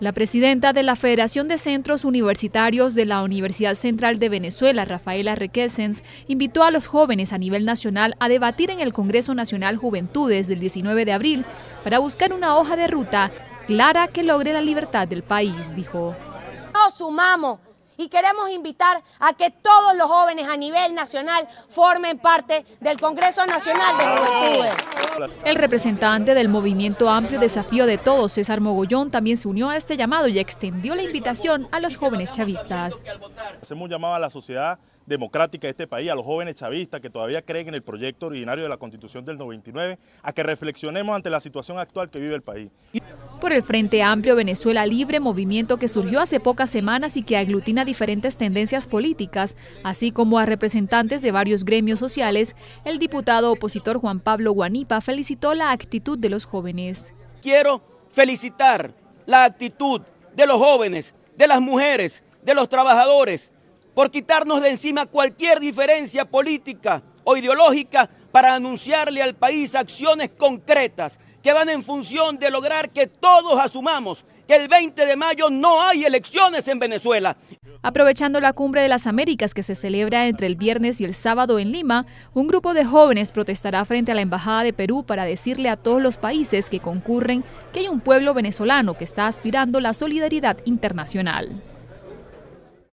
La presidenta de la Federación de Centros Universitarios de la Universidad Central de Venezuela, Rafaela Requesens, invitó a los jóvenes a nivel nacional a debatir en el Congreso Nacional Juventudes del 19 de abril para buscar una hoja de ruta clara que logre la libertad del país, dijo. Nos sumamos y queremos invitar a que todos los jóvenes a nivel nacional formen parte del Congreso Nacional de El representante del movimiento amplio Desafío de Todos, César Mogollón, también se unió a este llamado y extendió la invitación a los jóvenes chavistas. Hacemos un llamado a la sociedad democrática de este país, a los jóvenes chavistas que todavía creen en el proyecto originario de la Constitución del 99, a que reflexionemos ante la situación actual que vive el país por el Frente Amplio Venezuela Libre, movimiento que surgió hace pocas semanas y que aglutina diferentes tendencias políticas, así como a representantes de varios gremios sociales, el diputado opositor Juan Pablo Guanipa felicitó la actitud de los jóvenes. Quiero felicitar la actitud de los jóvenes, de las mujeres, de los trabajadores, por quitarnos de encima cualquier diferencia política o ideológica para anunciarle al país acciones concretas que van en función de lograr que todos asumamos que el 20 de mayo no hay elecciones en Venezuela. Aprovechando la cumbre de las Américas que se celebra entre el viernes y el sábado en Lima, un grupo de jóvenes protestará frente a la Embajada de Perú para decirle a todos los países que concurren que hay un pueblo venezolano que está aspirando la solidaridad internacional.